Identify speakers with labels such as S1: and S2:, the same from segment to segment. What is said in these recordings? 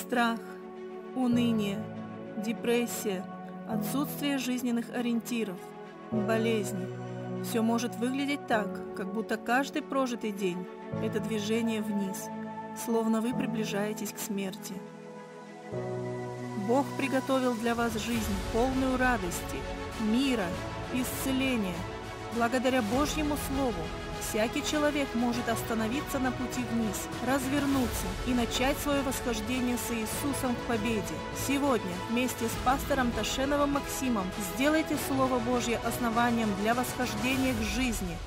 S1: Страх, уныние, депрессия, отсутствие жизненных ориентиров, болезни. Все может выглядеть так, как будто каждый прожитый день – это движение вниз, словно вы приближаетесь к смерти. Бог приготовил для вас жизнь, полную радости, мира, исцеления, благодаря Божьему Слову – Всякий человек может остановиться на пути вниз, развернуться и начать свое восхождение с Иисусом к победе. Сегодня вместе с пастором Ташеновым Максимом сделайте Слово Божье основанием для восхождения к жизни –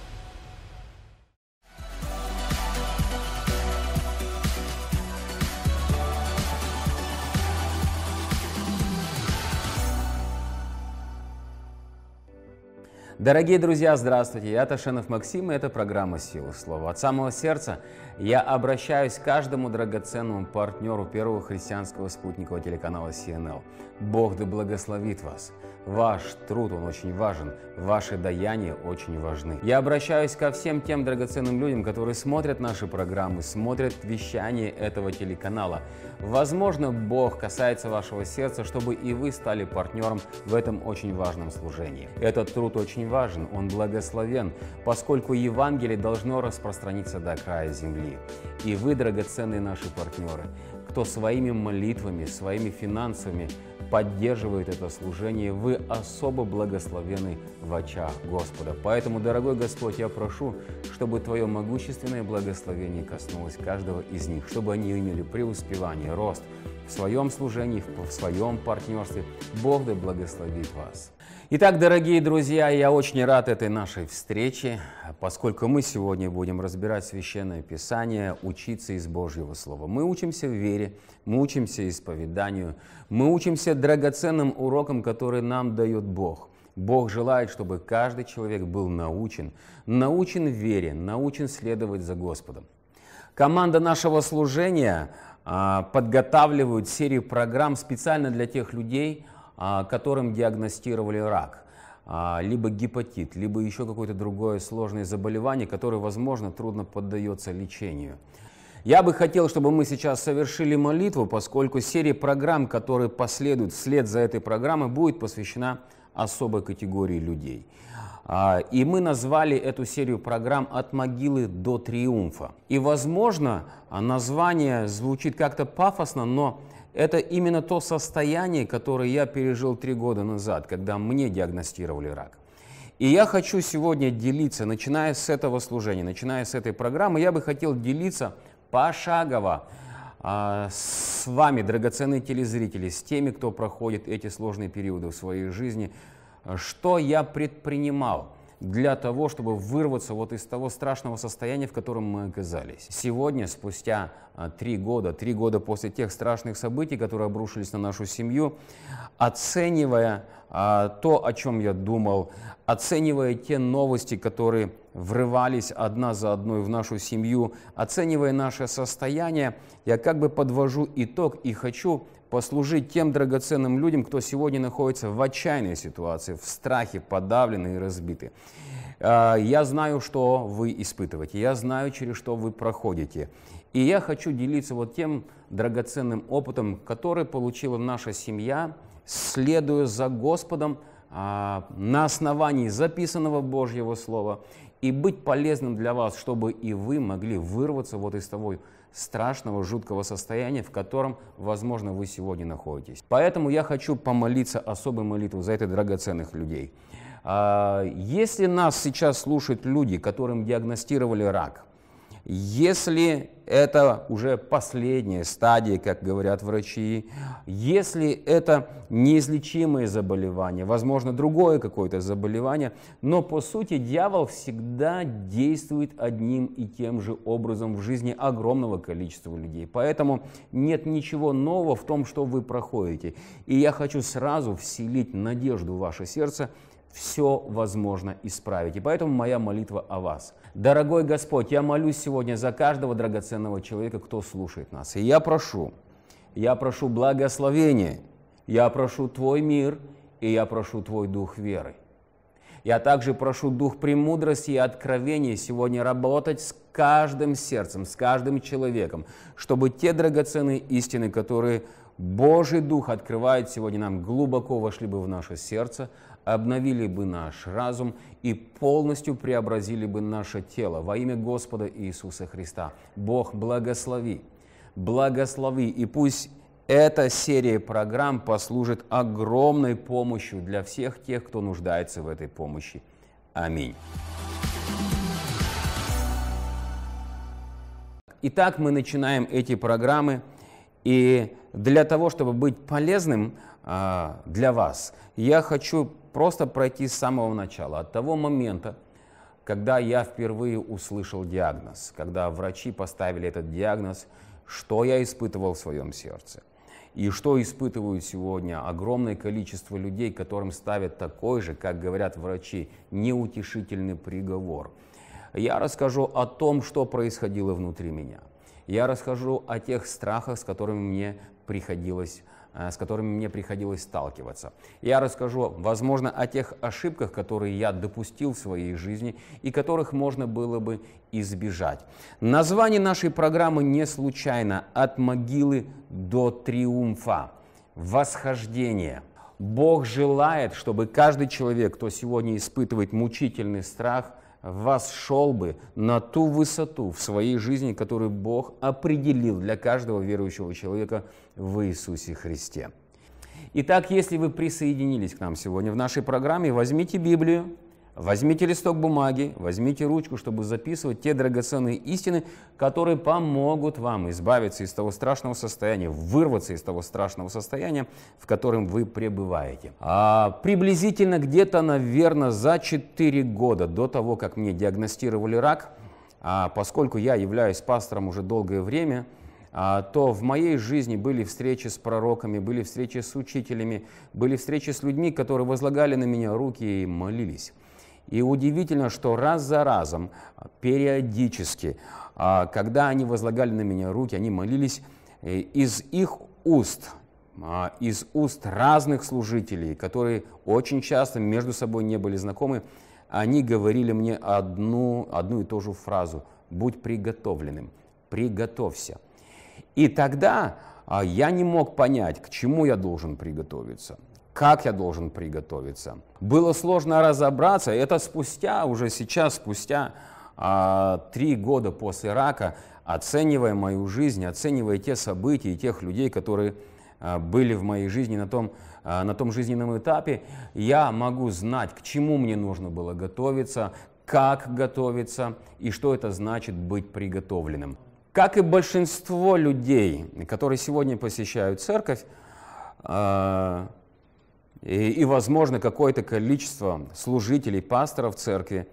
S1: Дорогие друзья, здравствуйте! Я Ташенов Максим, и это программа «Силы слова». От самого сердца я обращаюсь к каждому драгоценному партнеру первого христианского спутникового телеканала CNL. Бог да благословит вас! Ваш труд, он очень важен, ваши даяния очень важны. Я обращаюсь ко всем тем драгоценным людям, которые смотрят наши программы, смотрят вещание этого телеканала. Возможно, Бог касается вашего сердца, чтобы и вы стали партнером в этом очень важном служении. Этот труд очень очень важен, он благословен, поскольку Евангелие должно распространиться до края земли. И вы, драгоценные наши партнеры, кто своими молитвами, своими финансами поддерживает это служение, вы особо благословены в очах Господа. Поэтому, дорогой Господь, я прошу, чтобы Твое могущественное благословение коснулось каждого из них, чтобы они имели преуспевание, рост в своем служении, в своем партнерстве. Бог да благословит вас! Итак, дорогие друзья, я очень рад этой нашей встрече, поскольку мы сегодня будем разбирать Священное Писание, учиться из Божьего Слова. Мы учимся в вере, мы учимся исповеданию, мы учимся драгоценным урокам, которые нам дает Бог. Бог желает, чтобы каждый человек был научен, научен вере, научен следовать за Господом. Команда нашего служения а, подготавливает серию программ специально для тех людей, а, которым диагностировали рак, а, либо гепатит, либо еще какое-то другое сложное заболевание, которое, возможно, трудно поддается лечению. Я бы хотел, чтобы мы сейчас совершили молитву, поскольку серия программ, которые последуют вслед за этой программой, будет посвящена особой категории людей. А, и мы назвали эту серию программ «От могилы до триумфа». И, возможно, название звучит как-то пафосно, но это именно то состояние, которое я пережил три года назад, когда мне диагностировали рак. И я хочу сегодня делиться, начиная с этого служения, начиная с этой программы, я бы хотел делиться пошагово а, с вами, драгоценные телезрители, с теми, кто проходит эти сложные периоды в своей жизни, что я предпринимал – для того, чтобы вырваться вот из того страшного состояния, в котором мы оказались. Сегодня, спустя а, три года, три года после тех страшных событий, которые обрушились на нашу семью, оценивая а, то, о чем я думал, оценивая те новости, которые врывались одна за одной в нашу семью, оценивая наше состояние, я как бы подвожу итог и хочу послужить тем драгоценным людям, кто сегодня находится в отчаянной ситуации, в страхе, подавлены и разбиты. А, я знаю, что вы испытываете, я знаю, через что вы проходите. И я хочу делиться вот тем драгоценным опытом, который получила наша семья, следуя за Господом а, на основании записанного Божьего Слова и быть полезным для вас, чтобы и вы могли вырваться вот из того страшного, жуткого состояния, в котором, возможно, вы сегодня находитесь. Поэтому я хочу помолиться особой молитвой за этих драгоценных людей. А, если нас сейчас слушают люди, которым диагностировали рак – если это уже последняя стадия, как говорят врачи, если это неизлечимые заболевания, возможно, другое какое-то заболевание, но по сути дьявол всегда действует одним и тем же образом в жизни огромного количества людей. Поэтому нет ничего нового в том, что вы проходите. И я хочу сразу вселить надежду в ваше сердце – все возможно исправить. И поэтому моя молитва о вас. Дорогой Господь, я молюсь сегодня за каждого драгоценного человека, кто слушает нас. И я прошу, я прошу благословения, я прошу Твой мир, и я прошу Твой дух веры. Я также прошу дух премудрости и откровения сегодня работать с каждым сердцем, с каждым человеком, чтобы те драгоценные истины, которые Божий Дух открывает сегодня нам, глубоко вошли бы в наше сердце, обновили бы наш разум и полностью преобразили бы наше тело во имя Господа Иисуса Христа. Бог благослови, благослови, и пусть эта серия программ послужит огромной помощью для всех тех, кто нуждается в этой помощи. Аминь. Итак, мы начинаем эти программы, и для того, чтобы быть полезным а, для вас, я хочу просто пройти с самого начала, от того момента, когда я впервые услышал диагноз, когда врачи поставили этот диагноз, что я испытывал в своем сердце. И что испытывают сегодня огромное количество людей, которым ставят такой же, как говорят врачи, неутешительный приговор. Я расскажу о том, что происходило внутри меня. Я расскажу о тех страхах, с которыми мне приходилось Э, с которыми мне приходилось сталкиваться. Я расскажу, возможно, о тех ошибках, которые я допустил в своей жизни и которых можно было бы избежать. Название нашей программы не случайно «От могилы до триумфа». Восхождение – Бог желает, чтобы каждый человек, кто сегодня испытывает мучительный страх, восшел бы на ту высоту в своей жизни, которую Бог определил для каждого верующего человека в Иисусе Христе. Итак, если вы присоединились к нам сегодня в нашей программе, возьмите Библию, Возьмите листок бумаги, возьмите ручку, чтобы записывать те драгоценные истины, которые помогут вам избавиться из того страшного состояния, вырваться из того страшного состояния, в котором вы пребываете. А приблизительно где-то, наверное, за 4 года до того, как мне диагностировали рак, а поскольку я являюсь пастором уже долгое время, а, то в моей жизни были встречи с пророками, были встречи с учителями, были встречи с людьми, которые возлагали на меня руки и молились. И удивительно, что раз за разом, а, периодически, а, когда они возлагали на меня руки, они молились э, из их уст, а, из уст разных служителей, которые очень часто между собой не были знакомы, они говорили мне одну, одну и ту же фразу «Будь приготовленным, приготовься». И тогда я не мог понять, к чему я должен приготовиться – как я должен приготовиться. Было сложно разобраться, это спустя, уже сейчас, спустя а, три года после рака, оценивая мою жизнь, оценивая те события и тех людей, которые а, были в моей жизни на том, а, на том жизненном этапе, я могу знать, к чему мне нужно было готовиться, как готовиться и что это значит быть приготовленным. Как и большинство людей, которые сегодня посещают церковь, и, и возможно, какое-то количество служителей, пасторов церкви,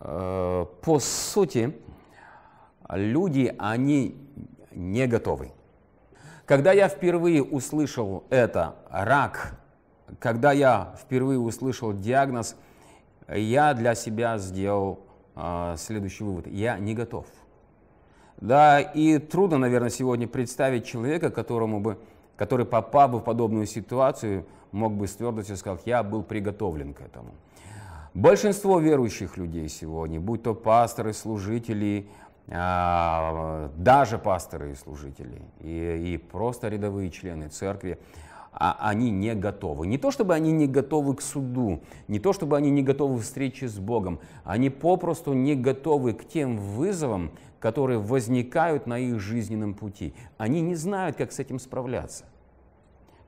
S1: э, по сути, люди, они не готовы. Когда я впервые услышал это «рак», когда я впервые услышал диагноз, я для себя сделал э, следующий вывод. Я не готов. Да, и трудно, наверное, сегодня представить человека, которому бы, который попал бы в подобную ситуацию, мог бы с твердостью сказать, я был приготовлен к этому. Большинство верующих людей сегодня, будь то пасторы, служители, а, даже пасторы и служители, и, и просто рядовые члены церкви, а они не готовы. Не то, чтобы они не готовы к суду, не то, чтобы они не готовы к встрече с Богом, они попросту не готовы к тем вызовам, которые возникают на их жизненном пути. Они не знают, как с этим справляться.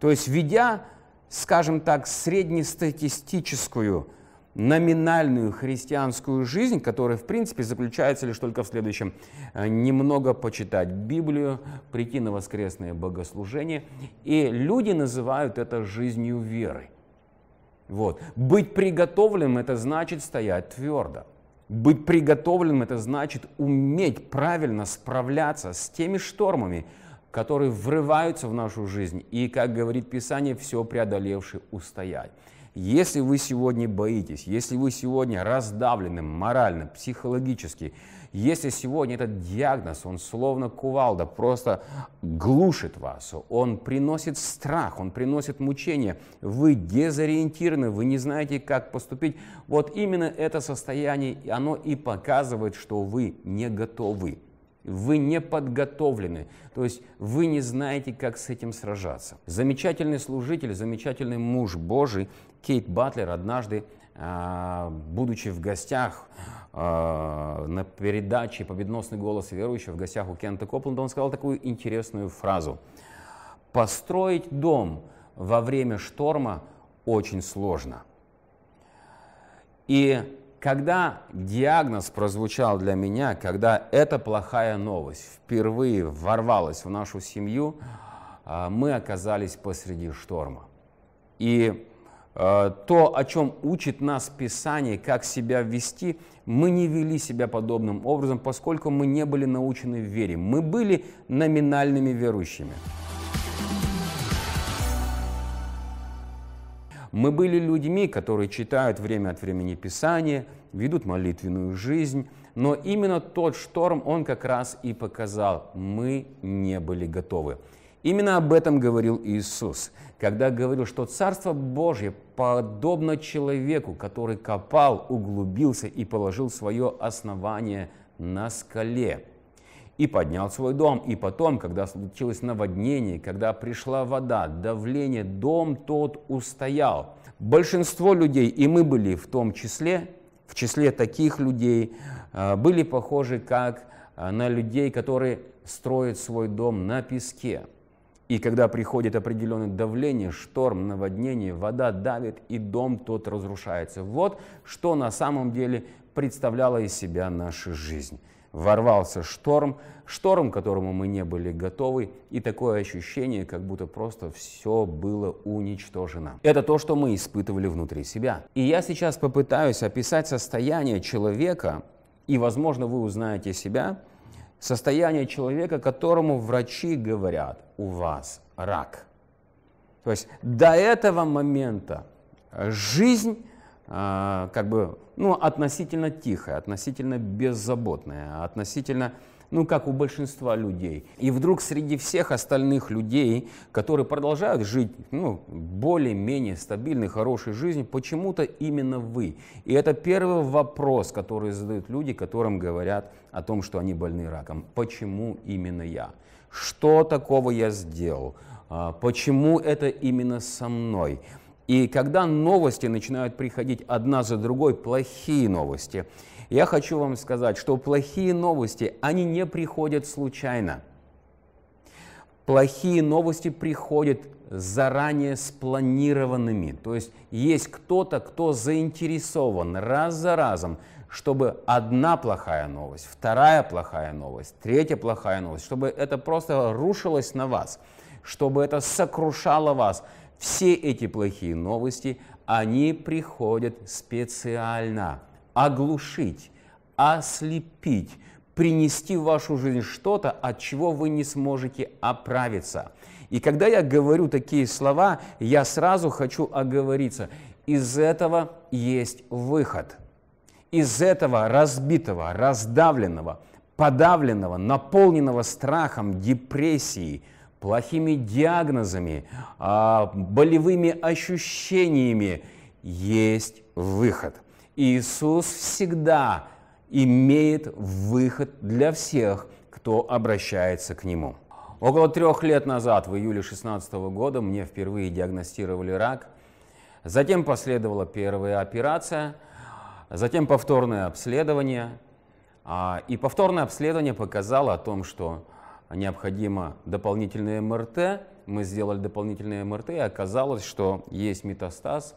S1: То есть, ведя скажем так, среднестатистическую номинальную христианскую жизнь, которая, в принципе, заключается лишь только в следующем. Э, немного почитать Библию, прийти на воскресное богослужение. И люди называют это жизнью веры. Вот. Быть приготовленным – это значит стоять твердо. Быть приготовленным – это значит уметь правильно справляться с теми штормами, которые врываются в нашу жизнь и, как говорит Писание, все преодолевший устоять. Если вы сегодня боитесь, если вы сегодня раздавлены морально, психологически, если сегодня этот диагноз, он словно кувалда, просто глушит вас, он приносит страх, он приносит мучение, вы дезориентированы, вы не знаете, как поступить, вот именно это состояние, оно и показывает, что вы не готовы. Вы не подготовлены, то есть вы не знаете, как с этим сражаться. Замечательный служитель, замечательный муж Божий Кейт Батлер однажды, а, будучи в гостях а, на передаче "Победносный голос верующих» в гостях у Кента Копленда, он сказал такую интересную фразу. «Построить дом во время шторма очень сложно». И когда диагноз прозвучал для меня, когда эта плохая новость впервые ворвалась в нашу семью, а, мы оказались посреди шторма. И а, то, о чем учит нас Писание, как себя вести, мы не вели себя подобным образом, поскольку мы не были научены в вере. Мы были номинальными верующими. Мы были людьми, которые читают время от времени Писание, ведут молитвенную жизнь, но именно тот шторм он как раз и показал. Мы не были готовы. Именно об этом говорил Иисус, когда говорил, что Царство Божье подобно человеку, который копал, углубился и положил свое основание на скале и поднял свой дом. И потом, когда случилось наводнение, когда пришла вода, давление, дом тот устоял. Большинство людей, и мы были в том числе, в числе таких людей, а, были похожи как а, на людей, которые строят свой дом на песке. И когда приходит определенное давление, шторм, наводнение, вода давит, и дом тот разрушается. Вот что на самом деле представляла из себя наша жизнь ворвался шторм, шторм, к которому мы не были готовы, и такое ощущение, как будто просто все было уничтожено. Это то, что мы испытывали внутри себя. И я сейчас попытаюсь описать состояние человека, и, возможно, вы узнаете себя, состояние человека, которому врачи говорят, у вас рак. То есть до этого момента жизнь а, как бы, ну, относительно тихая, относительно беззаботная, относительно, ну, как у большинства людей. И вдруг среди всех остальных людей, которые продолжают жить, ну, более-менее стабильной, хорошей жизнью, почему-то именно вы. И это первый вопрос, который задают люди, которым говорят о том, что они больны раком. Почему именно я? Что такого я сделал? А, почему это именно со мной? И когда новости начинают приходить одна за другой, плохие новости, я хочу вам сказать, что плохие новости, они не приходят случайно. Плохие новости приходят заранее спланированными. То есть есть кто-то, кто заинтересован раз за разом, чтобы одна плохая новость, вторая плохая новость, третья плохая новость, чтобы это просто рушилось на вас, чтобы это сокрушало вас, все эти плохие новости, они приходят специально оглушить, ослепить, принести в вашу жизнь что-то, от чего вы не сможете оправиться. И когда я говорю такие слова, я сразу хочу оговориться. Из этого есть выход. Из этого разбитого, раздавленного, подавленного, наполненного страхом, депрессией – плохими диагнозами, а, болевыми ощущениями есть выход. Иисус всегда имеет выход для всех, кто обращается к Нему. Около трех лет назад, в июле 2016 года, мне впервые диагностировали рак. Затем последовала первая операция, затем повторное обследование. А, и повторное обследование показало о том, что необходимо дополнительное МРТ. Мы сделали дополнительное МРТ, и оказалось, что есть метастаз,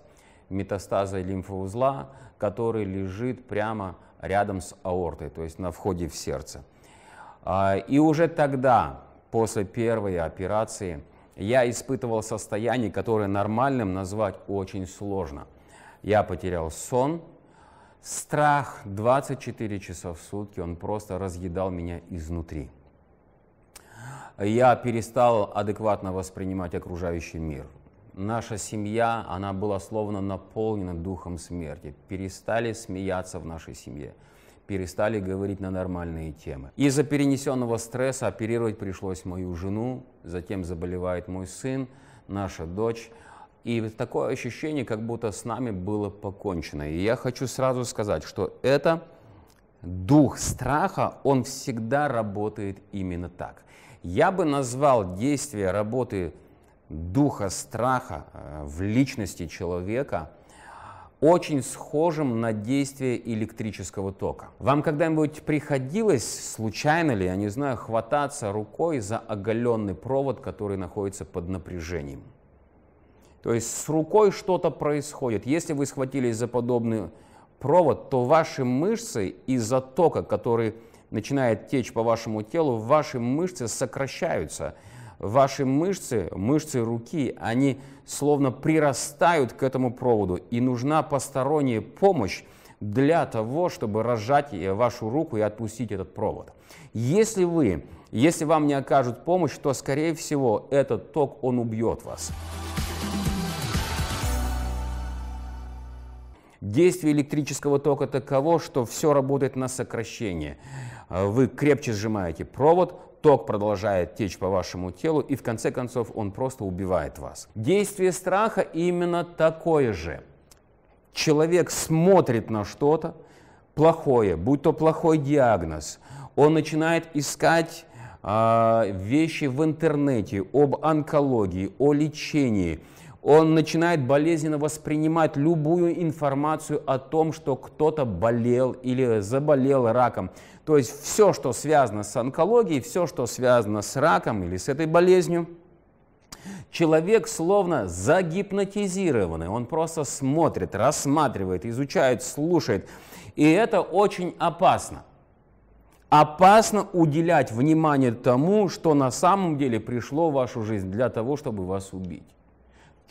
S1: метастаза лимфоузла, который лежит прямо рядом с аортой, то есть на входе в сердце. А, и уже тогда, после первой операции, я испытывал состояние, которое нормальным назвать очень сложно. Я потерял сон, страх 24 часа в сутки, он просто разъедал меня изнутри я перестал адекватно воспринимать окружающий мир. Наша семья, она была словно наполнена духом смерти. Перестали смеяться в нашей семье, перестали говорить на нормальные темы. Из-за перенесенного стресса оперировать пришлось мою жену, затем заболевает мой сын, наша дочь. И такое ощущение, как будто с нами было покончено. И я хочу сразу сказать, что это дух страха, он всегда работает именно так – я бы назвал действие работы духа страха э, в личности человека очень схожим на действие электрического тока. Вам когда-нибудь приходилось, случайно ли, я не знаю, хвататься рукой за оголенный провод, который находится под напряжением? То есть с рукой что-то происходит. Если вы схватились за подобный провод, то ваши мышцы из-за тока, который начинает течь по вашему телу, ваши мышцы сокращаются. Ваши мышцы, мышцы руки, они словно прирастают к этому проводу. И нужна посторонняя помощь для того, чтобы разжать вашу руку и отпустить этот провод. Если вы, если вам не окажут помощь, то, скорее всего, этот ток, он убьет вас. Действие электрического тока таково, что все работает на сокращение. А вы крепче сжимаете провод, ток продолжает течь по вашему телу, и в конце концов он просто убивает вас. Действие страха именно такое же. Человек смотрит на что-то плохое, будь то плохой диагноз, он начинает искать а, вещи в интернете об онкологии, о лечении – он начинает болезненно воспринимать любую информацию о том, что кто-то болел или заболел раком. То есть все, что связано с онкологией, все, что связано с раком или с этой болезнью, человек словно загипнотизированный. Он просто смотрит, рассматривает, изучает, слушает. И это очень опасно. Опасно уделять внимание тому, что на самом деле пришло в вашу жизнь для того, чтобы вас убить.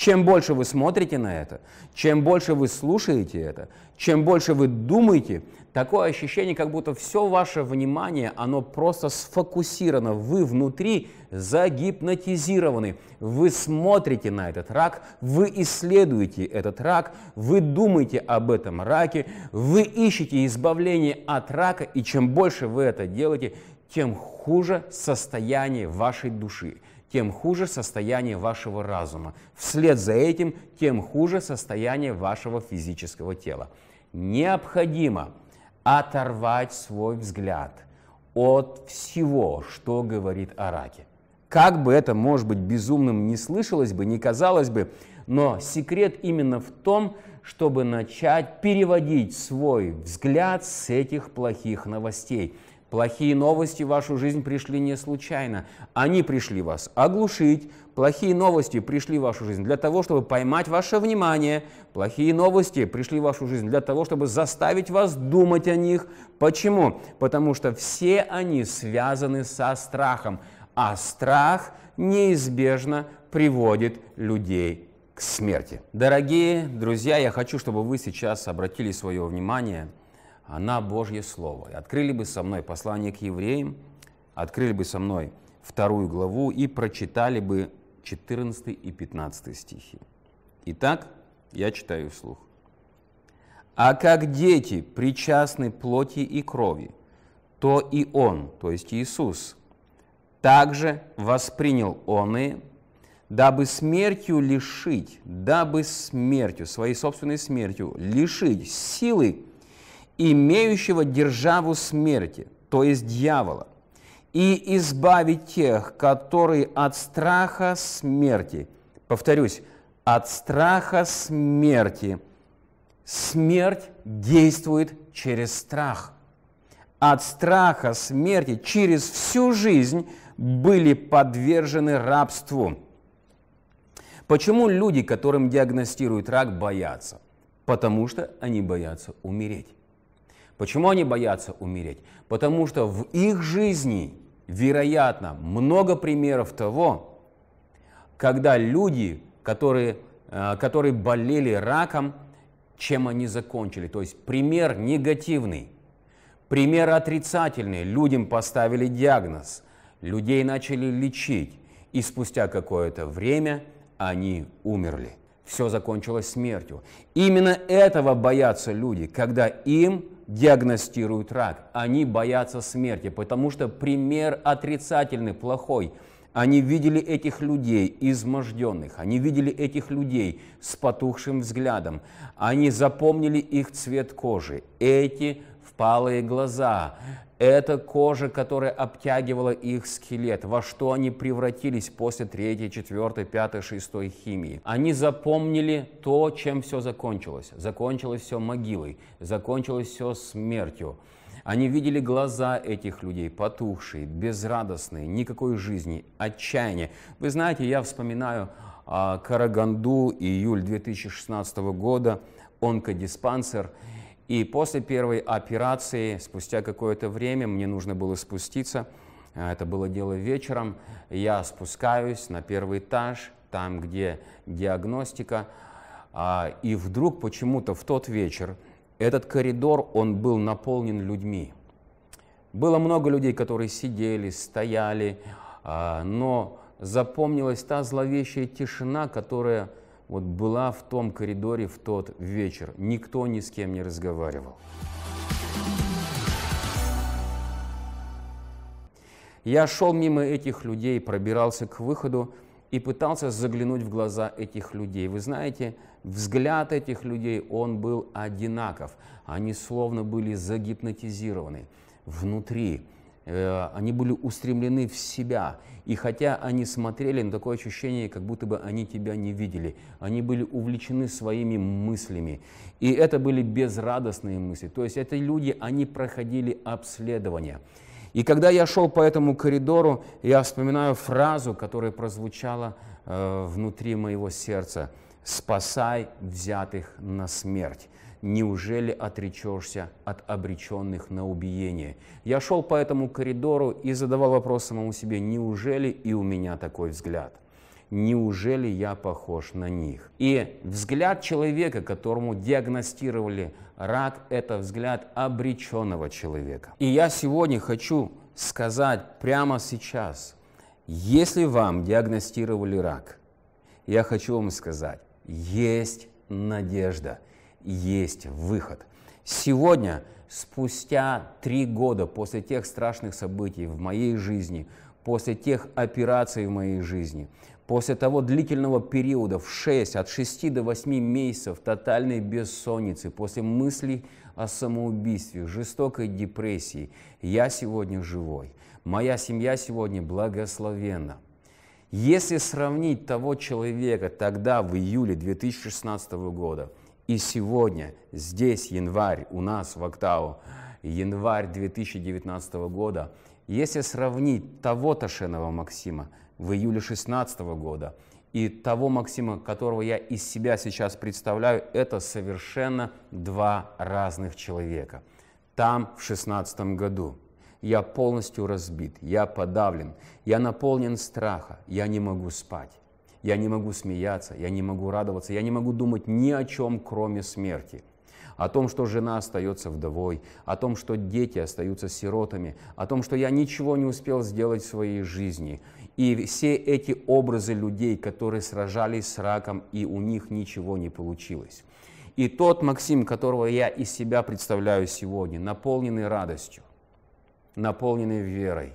S1: Чем больше вы смотрите на это, чем больше вы слушаете это, чем больше вы думаете, такое ощущение, как будто все ваше внимание, оно просто сфокусировано. Вы внутри загипнотизированы. Вы смотрите на этот рак, вы исследуете этот рак, вы думаете об этом раке, вы ищете избавление от рака, и чем больше вы это делаете, тем хуже состояние вашей души тем хуже состояние вашего разума. Вслед за этим, тем хуже состояние вашего физического тела. Необходимо оторвать свой взгляд от всего, что говорит о раке. Как бы это, может быть, безумным не слышалось бы, не казалось бы, но секрет именно в том, чтобы начать переводить свой взгляд с этих плохих новостей – Плохие новости в вашу жизнь пришли не случайно. Они пришли вас оглушить. Плохие новости пришли в вашу жизнь для того, чтобы поймать ваше внимание. Плохие новости пришли в вашу жизнь для того, чтобы заставить вас думать о них. Почему? Потому что все они связаны со страхом. А страх неизбежно приводит людей к смерти. Дорогие друзья, я хочу, чтобы вы сейчас обратили свое внимание – она Божье Слово. И открыли бы со мной послание к евреям, открыли бы со мной вторую главу и прочитали бы 14 и 15 стихи. Итак, я читаю вслух. «А как дети причастны плоти и крови, то и Он, то есть Иисус, также воспринял Он и, дабы смертью лишить, дабы смертью, своей собственной смертью, лишить силы, имеющего державу смерти, то есть дьявола, и избавить тех, которые от страха смерти, повторюсь, от страха смерти. Смерть действует через страх. От страха смерти через всю жизнь были подвержены рабству. Почему люди, которым диагностируют рак, боятся? Потому что они боятся умереть. Почему они боятся умереть? Потому что в их жизни, вероятно, много примеров того, когда люди, которые, э, которые болели раком, чем они закончили. То есть пример негативный, пример отрицательный. Людям поставили диагноз, людей начали лечить, и спустя какое-то время они умерли. Все закончилось смертью. Именно этого боятся люди, когда им диагностируют рак. Они боятся смерти, потому что пример отрицательный, плохой. Они видели этих людей изможденных, они видели этих людей с потухшим взглядом, они запомнили их цвет кожи, эти впалые глаза, это кожа, которая обтягивала их скелет, во что они превратились после третьей, четвертой, пятой, шестой химии. Они запомнили то, чем все закончилось. Закончилось все могилой, закончилось все смертью. Они видели глаза этих людей, потухшие, безрадостные, никакой жизни, отчаяние. Вы знаете, я вспоминаю а, Караганду, июль 2016 года, онкодиспансер – и после первой операции, спустя какое-то время, мне нужно было спуститься. А, это было дело вечером. Я спускаюсь на первый этаж, там, где диагностика. А, и вдруг почему-то в тот вечер этот коридор, он был наполнен людьми. Было много людей, которые сидели, стояли, а, но запомнилась та зловещая тишина, которая вот была в том коридоре в тот вечер. Никто ни с кем не разговаривал. Я шел мимо этих людей, пробирался к выходу и пытался заглянуть в глаза этих людей. Вы знаете, взгляд этих людей, он был одинаков. Они словно были загипнотизированы внутри. Э, они были устремлены в себя. И хотя они смотрели, на такое ощущение, как будто бы они тебя не видели. Они были увлечены своими мыслями. И это были безрадостные мысли. То есть это люди, они проходили обследование. И когда я шел по этому коридору, я вспоминаю фразу, которая прозвучала э, внутри моего сердца. «Спасай взятых на смерть» неужели отречешься от обреченных на убиение? Я шел по этому коридору и задавал вопрос самому себе, неужели и у меня такой взгляд? Неужели я похож на них? И взгляд человека, которому диагностировали рак, это взгляд обреченного человека. И я сегодня хочу сказать прямо сейчас, если вам диагностировали рак, я хочу вам сказать, есть надежда – есть выход. Сегодня, спустя три года после тех страшных событий в моей жизни, после тех операций в моей жизни, после того длительного периода в 6, от 6 до 8 месяцев тотальной бессонницы, после мыслей о самоубийстве, жестокой депрессии, я сегодня живой. Моя семья сегодня благословенна. Если сравнить того человека тогда, в июле 2016 года – и сегодня, здесь январь, у нас в Октау, январь 2019 года, если сравнить того Ташенова Максима в июле 2016 года и того Максима, которого я из себя сейчас представляю, это совершенно два разных человека. Там, в 16 году, я полностью разбит, я подавлен, я наполнен страха, я не могу спать. Я не могу смеяться, я не могу радоваться, я не могу думать ни о чем, кроме смерти. О том, что жена остается вдовой, о том, что дети остаются сиротами, о том, что я ничего не успел сделать в своей жизни. И все эти образы людей, которые сражались с раком, и у них ничего не получилось. И тот Максим, которого я из себя представляю сегодня, наполненный радостью, наполненный верой,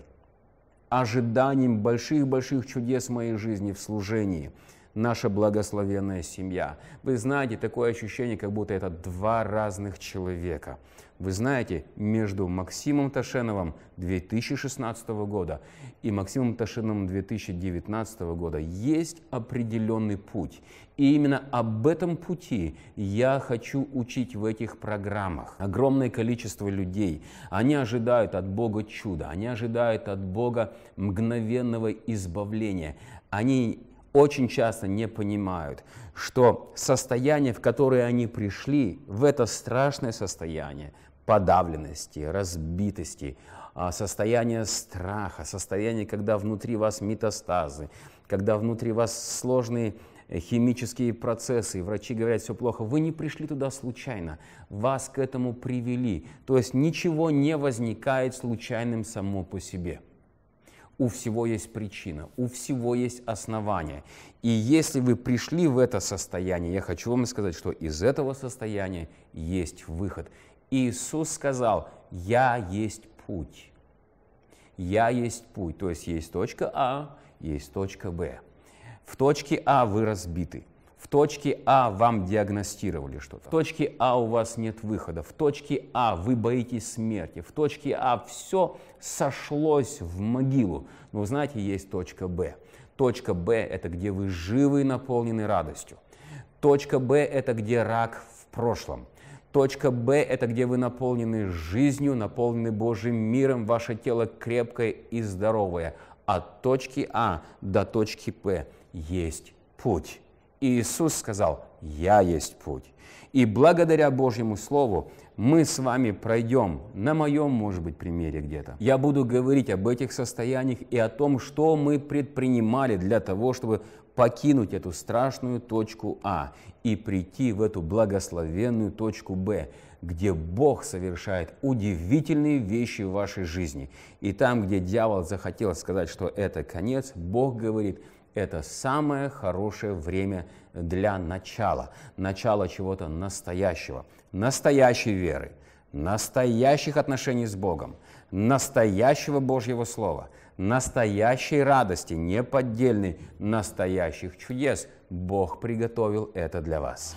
S1: ожиданием больших-больших чудес моей жизни в служении – наша благословенная семья. Вы знаете, такое ощущение, как будто это два разных человека. Вы знаете, между Максимом Ташеновым 2016 года и Максимом Ташеновым 2019 года есть определенный путь. И именно об этом пути я хочу учить в этих программах. Огромное количество людей, они ожидают от Бога чуда, они ожидают от Бога мгновенного избавления. Они очень часто не понимают, что состояние, в которое они пришли, в это страшное состояние подавленности, разбитости, а, состояние страха, состояние, когда внутри вас метастазы, когда внутри вас сложные э, химические процессы, врачи говорят, все плохо, вы не пришли туда случайно, вас к этому привели. То есть ничего не возникает случайным само по себе у всего есть причина, у всего есть основание. И если вы пришли в это состояние, я хочу вам сказать, что из этого состояния есть выход. Иисус сказал, я есть путь. Я есть путь. То есть есть точка А, есть точка Б. В точке А вы разбиты. В точке А вам диагностировали что-то. В точке А у вас нет выхода. В точке А вы боитесь смерти. В точке А все сошлось в могилу. Но вы знаете, есть точка Б. Точка Б – это где вы живы и наполнены радостью. Точка Б – это где рак в прошлом. Точка Б – это где вы наполнены жизнью, наполнены Божьим миром, ваше тело крепкое и здоровое. От точки А до точки П есть путь. Иисус сказал, «Я есть путь». И благодаря Божьему Слову мы с вами пройдем на моем, может быть, примере где-то. Я буду говорить об этих состояниях и о том, что мы предпринимали для того, чтобы покинуть эту страшную точку А и прийти в эту благословенную точку Б, где Бог совершает удивительные вещи в вашей жизни. И там, где дьявол захотел сказать, что это конец, Бог говорит – это самое хорошее время для начала, начала чего-то настоящего, настоящей веры, настоящих отношений с Богом, настоящего Божьего Слова, настоящей радости, неподдельной, настоящих чудес. Бог приготовил это для вас.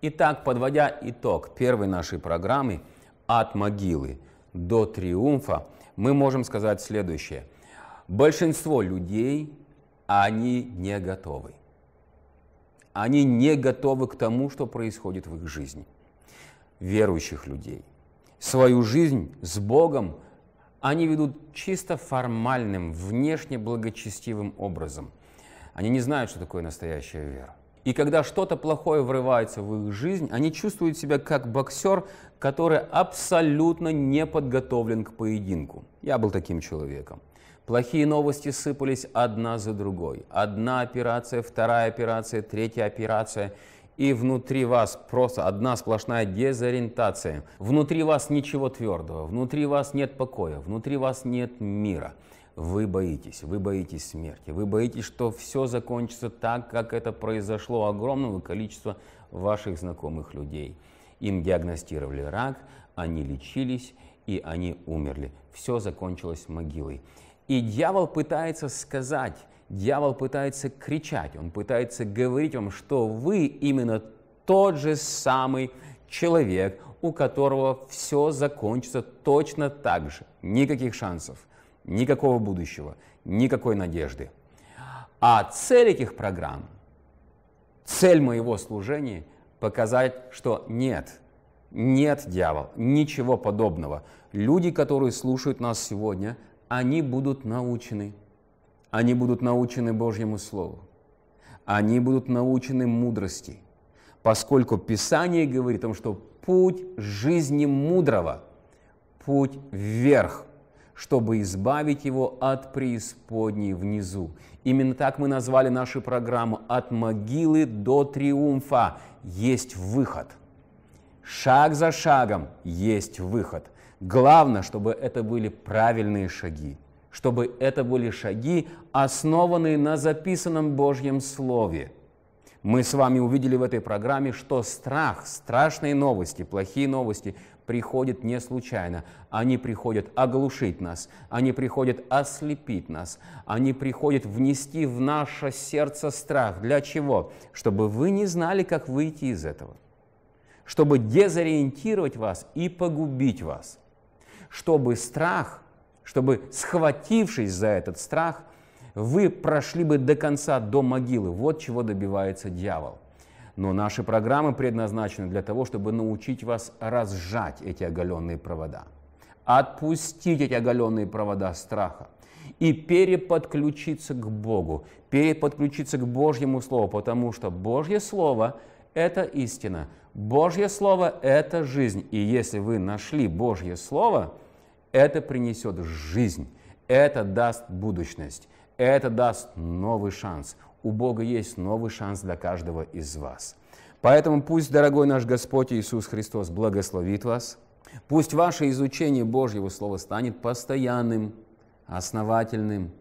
S1: Итак, подводя итог первой нашей программы «От могилы до триумфа», мы можем сказать следующее. Большинство людей, они не готовы. Они не готовы к тому, что происходит в их жизни. Верующих людей. Свою жизнь с Богом они ведут чисто формальным, внешне благочестивым образом. Они не знают, что такое настоящая вера. И когда что-то плохое врывается в их жизнь, они чувствуют себя как боксер, который абсолютно не подготовлен к поединку. Я был таким человеком. Плохие новости сыпались одна за другой. Одна операция, вторая операция, третья операция. И внутри вас просто одна сплошная дезориентация. Внутри вас ничего твердого, внутри вас нет покоя, внутри вас нет мира вы боитесь, вы боитесь смерти, вы боитесь, что все закончится так, как это произошло огромного количества ваших знакомых людей. Им диагностировали рак, они лечились и они умерли. Все закончилось могилой. И дьявол пытается сказать, дьявол пытается кричать, он пытается говорить вам, что вы именно тот же самый человек, у которого все закончится точно так же. Никаких шансов никакого будущего, никакой надежды. А цель этих программ, цель моего служения – показать, что нет, нет, дьявол, ничего подобного. Люди, которые слушают нас сегодня, они будут научены. Они будут научены Божьему Слову. Они будут научены мудрости, поскольку Писание говорит о том, что путь жизни мудрого, путь вверх – чтобы избавить его от преисподней внизу. Именно так мы назвали нашу программу «От могилы до триумфа» есть выход. Шаг за шагом есть выход. Главное, чтобы это были правильные шаги, чтобы это были шаги, основанные на записанном Божьем Слове – мы с вами увидели в этой программе, что страх, страшные новости, плохие новости приходят не случайно. Они приходят оглушить нас, они приходят ослепить нас, они приходят внести в наше сердце страх. Для чего? Чтобы вы не знали, как выйти из этого. Чтобы дезориентировать вас и погубить вас. Чтобы страх, чтобы схватившись за этот страх, вы прошли бы до конца, до могилы. Вот чего добивается дьявол – но наши программы предназначены для того, чтобы научить вас разжать эти оголенные провода, отпустить эти оголенные провода страха и переподключиться к Богу, переподключиться к Божьему Слову, потому что Божье Слово – это истина, Божье Слово – это жизнь. И если вы нашли Божье Слово, это принесет жизнь, это даст будущность, это даст новый шанс – у Бога есть новый шанс для каждого из вас. Поэтому пусть, дорогой наш Господь Иисус Христос, благословит вас. Пусть ваше изучение Божьего Слова станет постоянным, основательным,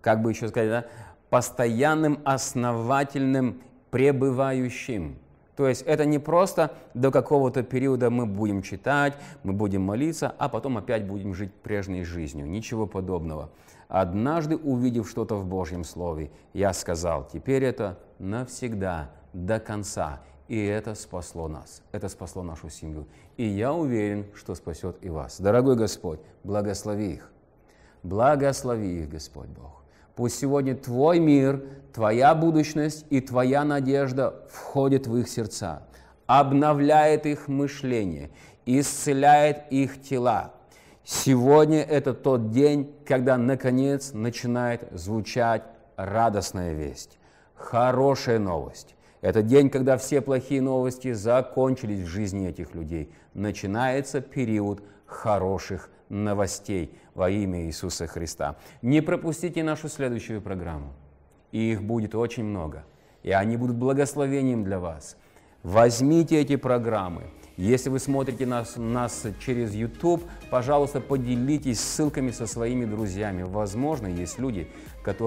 S1: как бы еще сказать, да? постоянным, основательным, пребывающим. То есть это не просто до какого-то периода мы будем читать, мы будем молиться, а потом опять будем жить прежней жизнью. Ничего подобного. Однажды, увидев что-то в Божьем Слове, я сказал, теперь это навсегда, до конца. И это спасло нас, это спасло нашу семью. И я уверен, что спасет и вас. Дорогой Господь, благослови их. Благослови их, Господь Бог. Пусть сегодня твой мир, твоя будущность и твоя надежда входят в их сердца, обновляет их мышление, исцеляет их тела. Сегодня это тот день, когда наконец начинает звучать радостная весть, хорошая новость. Это день, когда все плохие новости закончились в жизни этих людей. Начинается период хороших новостей во имя Иисуса Христа. Не пропустите нашу следующую программу. И их будет очень много. И они будут благословением для вас. Возьмите эти программы. Если вы смотрите нас, нас через YouTube, пожалуйста, поделитесь ссылками со своими друзьями. Возможно, есть люди, которые